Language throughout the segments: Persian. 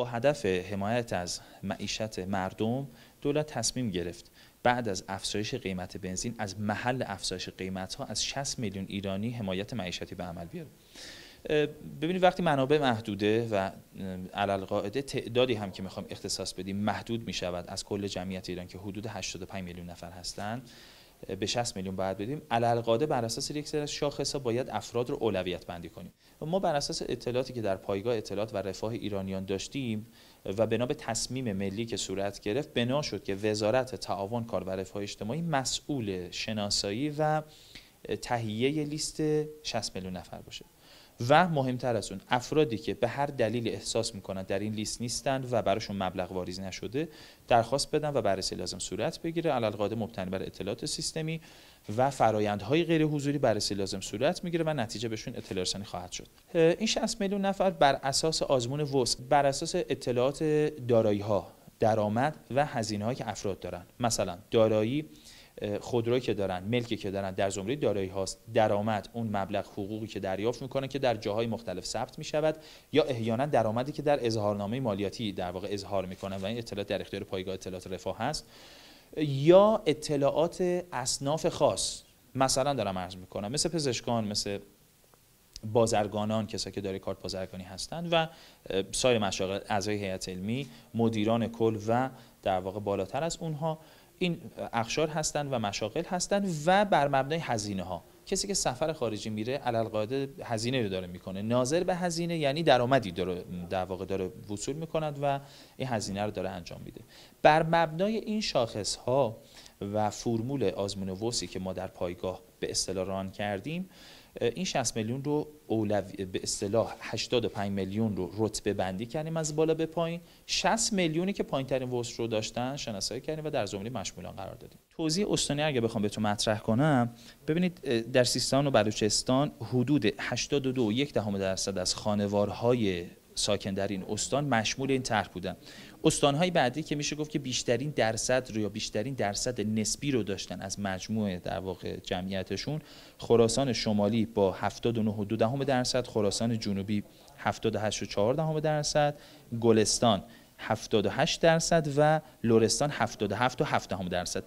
با هدف حمایت از معیشت مردم دولت تصمیم گرفت بعد از افزایش قیمت بنزین از محل افزایش قیمت ها از 60 میلیون ایرانی حمایت معیشتی به عمل بیاره ببینید وقتی منابع محدوده و علل قاعده تعدادی هم که میخوام اختصاص بدیم محدود میشود از کل جمعیت ایران که حدود 85 میلیون نفر هستند به 60 میلیون باید بدیم علالقاده بر اساس یک سری از شاخص باید افراد رو اولویت بندی کنیم ما بر اساس اطلاعاتی که در پایگاه اطلاعات و رفاه ایرانیان داشتیم و بنا به تصمیم ملی که صورت گرفت بنا شد که وزارت تعاون کار و رفاه اجتماعی مسئول شناسایی و تهیه لیست 60 میلیون نفر باشه و مهمتر از اون افرادی که به هر دلیل احساس میکنن در این لیست نیستند و براشون مبلغ واریز نشده درخواست بدن و بررسی لازم صورت بگیره علالقاده مبتنی بر اطلاعات سیستمی و فرایندهای غیر حضوری بررسی لازم صورت میگیره و نتیجه بهشون اطلاع رسانی خواهد شد این 60 میلیون نفر بر اساس آزمون وس بر اساس اطلاعات دارایی ها درآمد و هزینه که افراد دارن مثلا دارایی خودرویی که دارن ملکی که دارن در زمره دارایی هاست درآمد اون مبلغ حقوقی که دریافت میکنه که در جاهای مختلف ثبت می یا احیانا درآمدی که در اظهارنامه مالیاتی در واقع اظهار میکنه و این اطلاعات در اختیار پایگاه اطلاعات رفاه هست یا اطلاعات اصناف خاص مثلا دارم عرض میکنم مثل پزشکان مثل بازرگانان کسایی که داره کارت بازرگانی هستند و سایر مشاغل اعضای هیئت علمی مدیران کل و در واقع بالاتر از اونها این اخشار هستند و مشاغل هستند و بر مبنای هزینه ها کسی که سفر خارجی میره علالقاعده هزینه رو داره میکنه ناظر به هزینه یعنی درآمدی داره در واقع داره وصول میکند و این هزینه رو داره انجام میده بر مبنای این شاخص ها و فرمول آزمون وسی که ما در پایگاه به اصطلاح ران کردیم این 60 میلیون رو اولوی به اصطلاح 85 میلیون رو رتبه بندی کردیم از بالا به پایین 60 میلیونی که پایین ترین وسط رو داشتن شناسایی کردیم و در زمینه مشمولان قرار دادیم توضیح استانی اگه بخوام بهتون مطرح کنم ببینید در سیستان و بلوچستان حدود 82.1 درصد از خانوارهای ساکن در این استان مشمول این طرح بودن استانهای بعدی که میشه گفت که بیشترین درصد رو یا بیشترین درصد نسبی رو داشتن از مجموعه در واقع جمعیتشون خراسان شمالی با 79.2 درصد خراسان جنوبی 78.4 درصد گلستان 78 درصد و لرستان 77 و 7 درصد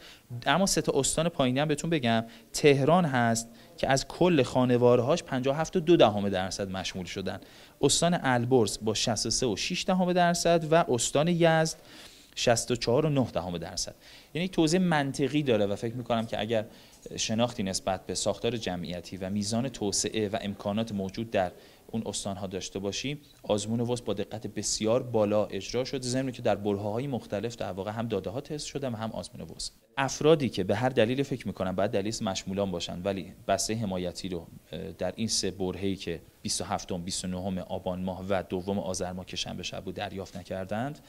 اما سه تا استان پایینی هم بهتون بگم تهران هست که از کل خانوارهاش 57 و 2 دهم درصد مشمول شدن استان البرز با 63 و 6 دهم درصد و استان یزد 64 و 9 دهم درصد یعنی توضیح منطقی داره و فکر میکنم که اگر شناختی نسبت به ساختار جمعیتی و میزان توسعه و امکانات موجود در اون ها داشته باشیم آزمون وس با دقت بسیار بالا اجرا شد زمین که در های مختلف در واقع هم داده ها تست شده و هم آزمون وس افرادی که به هر دلیل فکر میکنن باید دلیل مشمولان باشن ولی بسته حمایتی رو در این سه برهه که 27 29 آبان ماه و دوم آذر ماه که شنبه شب بود دریافت نکردند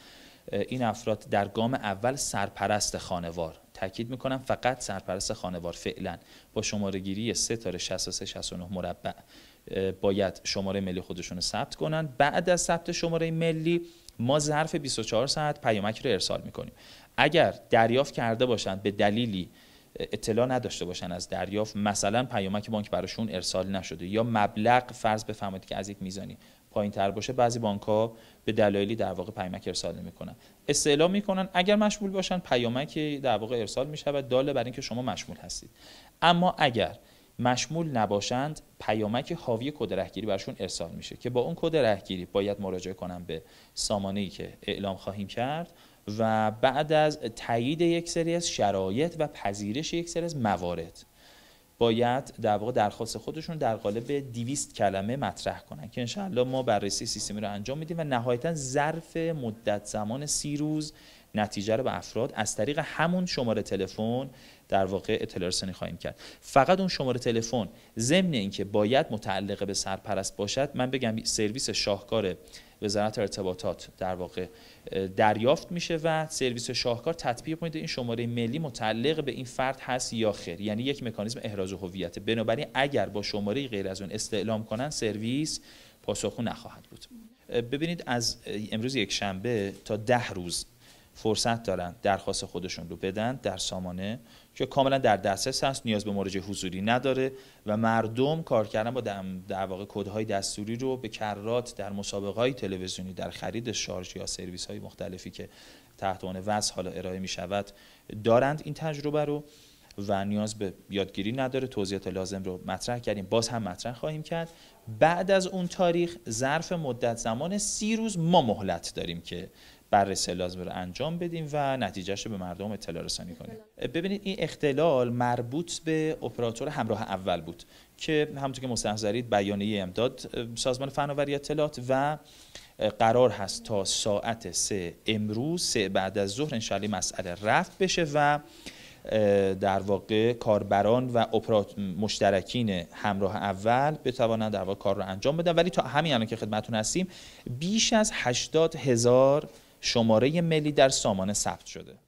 این افراد در گام اول سرپرست خانوار تاکید میکنم فقط سرپرست خانوار فعلا با شماره گیری 3 تا 63 69 مربع باید شماره ملی خودشون رو ثبت کنن بعد از ثبت شماره ملی ما ظرف 24 ساعت پیامک رو ارسال میکنیم اگر دریافت کرده باشند به دلیلی اطلاع نداشته باشن از دریافت مثلا پیامک بانک براشون ارسال نشده یا مبلغ فرض بفرمایید که از یک میزانی پایین تر باشه بعضی بانک ها به دلایلی در واقع پیامک ارسال کنن استعلام میکنن اگر مشمول باشن پیامک در واقع ارسال میشود داله بر اینکه شما مشمول هستید اما اگر مشمول نباشند پیامک حاوی کد رهگیری برشون ارسال میشه که با اون کد رهگیری باید مراجعه کنم به سامانه ای که اعلام خواهیم کرد و بعد از تایید یک سری از شرایط و پذیرش یک سری از موارد باید در واقع درخواست خودشون در قالب 200 کلمه مطرح کنن که انشاءالله ما بررسی سیستمی رو انجام میدیم و نهایتا ظرف مدت زمان سی روز نتیجه رو به افراد از طریق همون شماره تلفن در واقع اطلاع رسانی خواهیم کرد فقط اون شماره تلفن ضمن اینکه باید متعلق به سرپرست باشد من بگم سرویس شاهکار وزارت ارتباطات در واقع دریافت میشه و سرویس شاهکار تطبیق میده این شماره ملی متعلق به این فرد هست یا خیر یعنی یک مکانیزم احراز هویت بنابراین اگر با شماره غیر از اون استعلام کنن سرویس پاسخو نخواهد بود ببینید از امروز یک شنبه تا ده روز فرصت دارن درخواست خودشون رو بدن در سامانه که کاملا در دسترس هست نیاز به مراجعه حضوری نداره و مردم کار کردن با در واقع کدهای دستوری رو به کررات در مسابقه های تلویزیونی در خرید شارژ یا سرویس های مختلفی که تحت عنوان وضع حالا ارائه می شود دارند این تجربه رو و نیاز به یادگیری نداره توضیحات لازم رو مطرح کردیم باز هم مطرح خواهیم کرد بعد از اون تاریخ ظرف مدت زمان سی روز ما مهلت داریم که بررسی لازم رو انجام بدیم و نتیجهش رو به مردم اطلاع رسانی کنیم ببینید این اختلال مربوط به اپراتور همراه اول بود که همونطور که مستحضرید بیانیه امداد سازمان فناوری اطلاعات و قرار هست تا ساعت سه امروز سه بعد از ظهر انشالله مسئله رفت بشه و در واقع کاربران و مشترکین همراه اول بتوانند در واقع کار رو انجام بدن ولی تا همین الان که خدمتون هستیم بیش از 80 هزار شماره ملی در سامانه ثبت شده